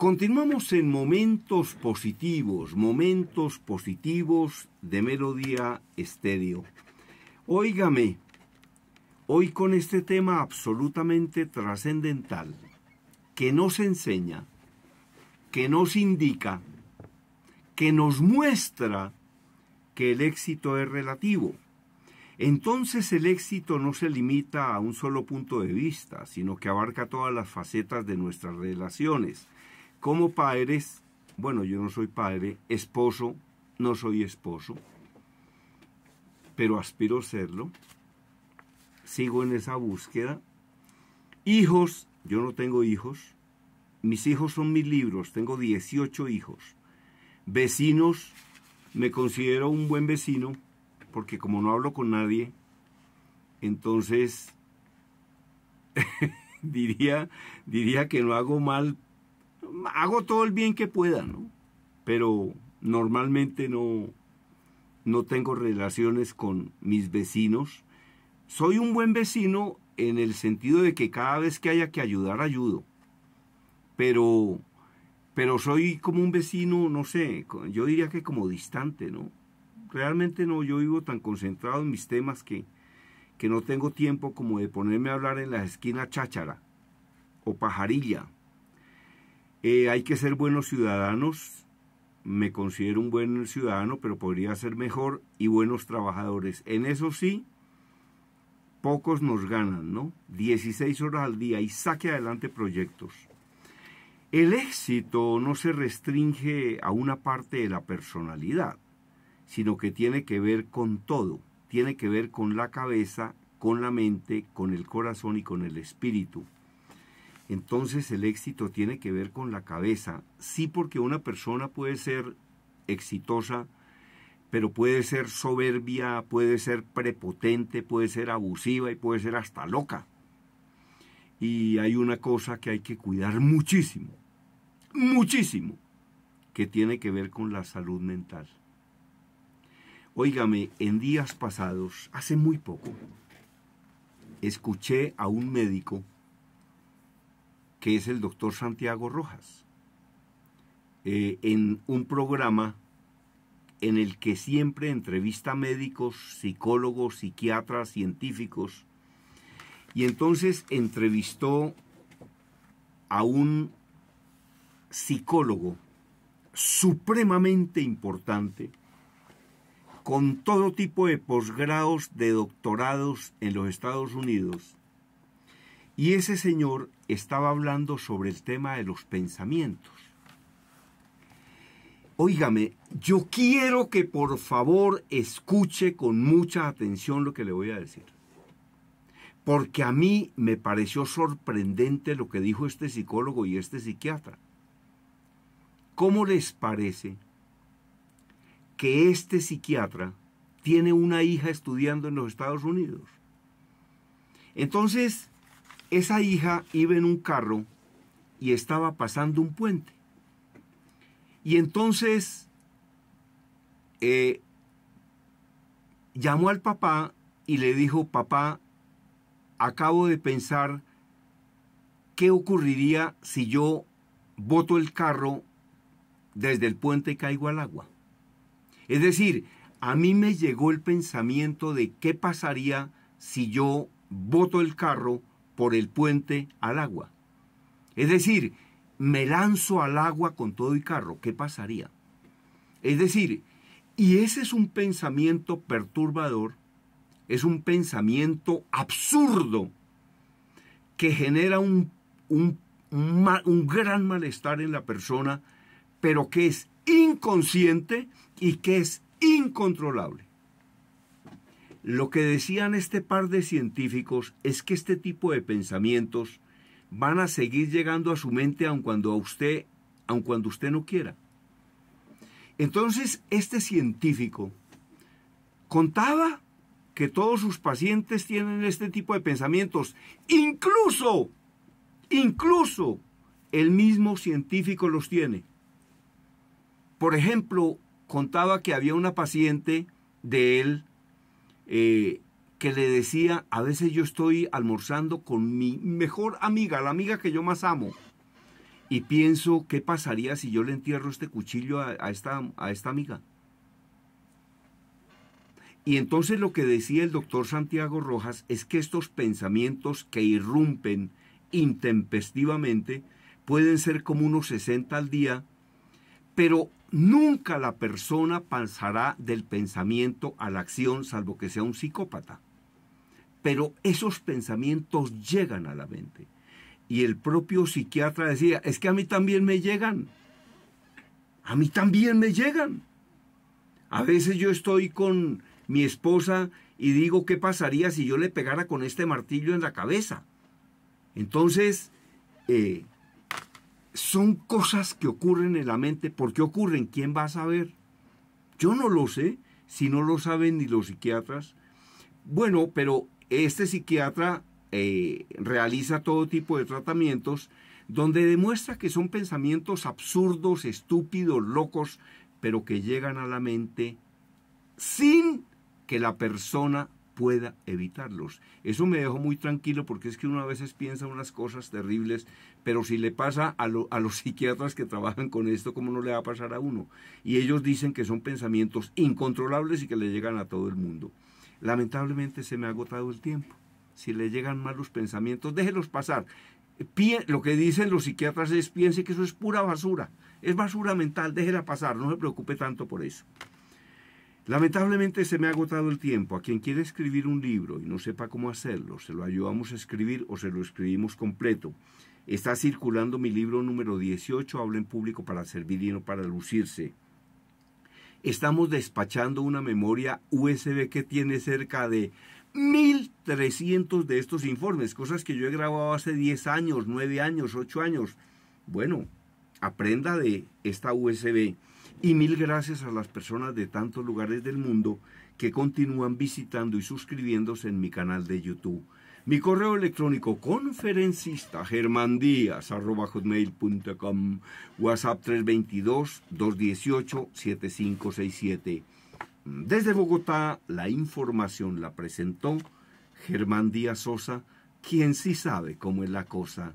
Continuamos en momentos positivos, momentos positivos de Melodía Estéreo. Óigame, hoy con este tema absolutamente trascendental, que nos enseña, que nos indica, que nos muestra que el éxito es relativo. Entonces el éxito no se limita a un solo punto de vista, sino que abarca todas las facetas de nuestras relaciones como padres, bueno, yo no soy padre, esposo, no soy esposo, pero aspiro a serlo, sigo en esa búsqueda. Hijos, yo no tengo hijos, mis hijos son mis libros, tengo 18 hijos. Vecinos, me considero un buen vecino, porque como no hablo con nadie, entonces diría, diría que no hago mal hago todo el bien que pueda, ¿no? Pero normalmente no, no tengo relaciones con mis vecinos. Soy un buen vecino en el sentido de que cada vez que haya que ayudar, ayudo. Pero, pero soy como un vecino, no sé, yo diría que como distante, ¿no? Realmente no, yo vivo tan concentrado en mis temas que, que no tengo tiempo como de ponerme a hablar en la esquina cháchara o pajarilla eh, hay que ser buenos ciudadanos, me considero un buen ciudadano, pero podría ser mejor, y buenos trabajadores. En eso sí, pocos nos ganan, ¿no? 16 horas al día y saque adelante proyectos. El éxito no se restringe a una parte de la personalidad, sino que tiene que ver con todo, tiene que ver con la cabeza, con la mente, con el corazón y con el espíritu. Entonces el éxito tiene que ver con la cabeza. Sí porque una persona puede ser exitosa, pero puede ser soberbia, puede ser prepotente, puede ser abusiva y puede ser hasta loca. Y hay una cosa que hay que cuidar muchísimo, muchísimo, que tiene que ver con la salud mental. Óigame, en días pasados, hace muy poco, escuché a un médico que es el doctor Santiago Rojas, eh, en un programa en el que siempre entrevista médicos, psicólogos, psiquiatras, científicos, y entonces entrevistó a un psicólogo supremamente importante, con todo tipo de posgrados, de doctorados en los Estados Unidos, y ese señor estaba hablando sobre el tema de los pensamientos. Óigame, yo quiero que por favor escuche con mucha atención lo que le voy a decir. Porque a mí me pareció sorprendente lo que dijo este psicólogo y este psiquiatra. ¿Cómo les parece que este psiquiatra tiene una hija estudiando en los Estados Unidos? Entonces, esa hija iba en un carro y estaba pasando un puente. Y entonces eh, llamó al papá y le dijo, papá, acabo de pensar qué ocurriría si yo boto el carro desde el puente y caigo al agua. Es decir, a mí me llegó el pensamiento de qué pasaría si yo boto el carro por el puente al agua. Es decir, me lanzo al agua con todo y carro, ¿qué pasaría? Es decir, y ese es un pensamiento perturbador, es un pensamiento absurdo que genera un, un gran malestar en la persona, pero que es inconsciente y que es incontrolable. Lo que decían este par de científicos es que este tipo de pensamientos van a seguir llegando a su mente aun cuando a usted, aun cuando usted no quiera. Entonces, este científico contaba que todos sus pacientes tienen este tipo de pensamientos, incluso, incluso el mismo científico los tiene. Por ejemplo, contaba que había una paciente de él eh, que le decía, a veces yo estoy almorzando con mi mejor amiga, la amiga que yo más amo, y pienso, ¿qué pasaría si yo le entierro este cuchillo a, esta, a esta amiga? Y entonces lo que decía el doctor Santiago Rojas es que estos pensamientos que irrumpen intempestivamente pueden ser como unos 60 al día, pero Nunca la persona pasará del pensamiento a la acción, salvo que sea un psicópata. Pero esos pensamientos llegan a la mente. Y el propio psiquiatra decía, es que a mí también me llegan. A mí también me llegan. A veces yo estoy con mi esposa y digo, ¿qué pasaría si yo le pegara con este martillo en la cabeza? Entonces, eh, son cosas que ocurren en la mente. ¿Por qué ocurren? ¿Quién va a saber? Yo no lo sé, si no lo saben ni los psiquiatras. Bueno, pero este psiquiatra eh, realiza todo tipo de tratamientos donde demuestra que son pensamientos absurdos, estúpidos, locos, pero que llegan a la mente sin que la persona pueda evitarlos. Eso me dejó muy tranquilo porque es que uno a veces piensa unas cosas terribles, pero si le pasa a, los psiquiatras que trabajan con esto, ¿cómo no le va a pasar a uno? Y ellos dicen que son pensamientos incontrolables y que le llegan a todo el mundo. Lamentablemente se me ha agotado el tiempo. Si le llegan los pensamientos, déjelos pasar. lo que dicen los psiquiatras es piense que eso es pura basura, es basura mental, déjela pasar, no se preocupe tanto por eso. Lamentablemente se me ha agotado el tiempo. A quien quiere escribir un libro y no sepa cómo hacerlo, se lo ayudamos a escribir o se lo escribimos completo. Está circulando mi libro número 18, Habla en público para servir y no para lucirse. Estamos despachando una memoria USB que tiene cerca de 1300 de estos informes, cosas que yo he grabado hace 10 años, 9 años, 8 años. Bueno, aprenda de esta USB. Y mil gracias a las personas de tantos lugares del mundo que continúan visitando y suscribiéndose en mi canal de YouTube. Mi correo electrónico conferencista hotmail.com, WhatsApp 322-218-7567. Desde Bogotá, la información la presentó Germán Díaz Sosa, quien sí sabe cómo es la cosa.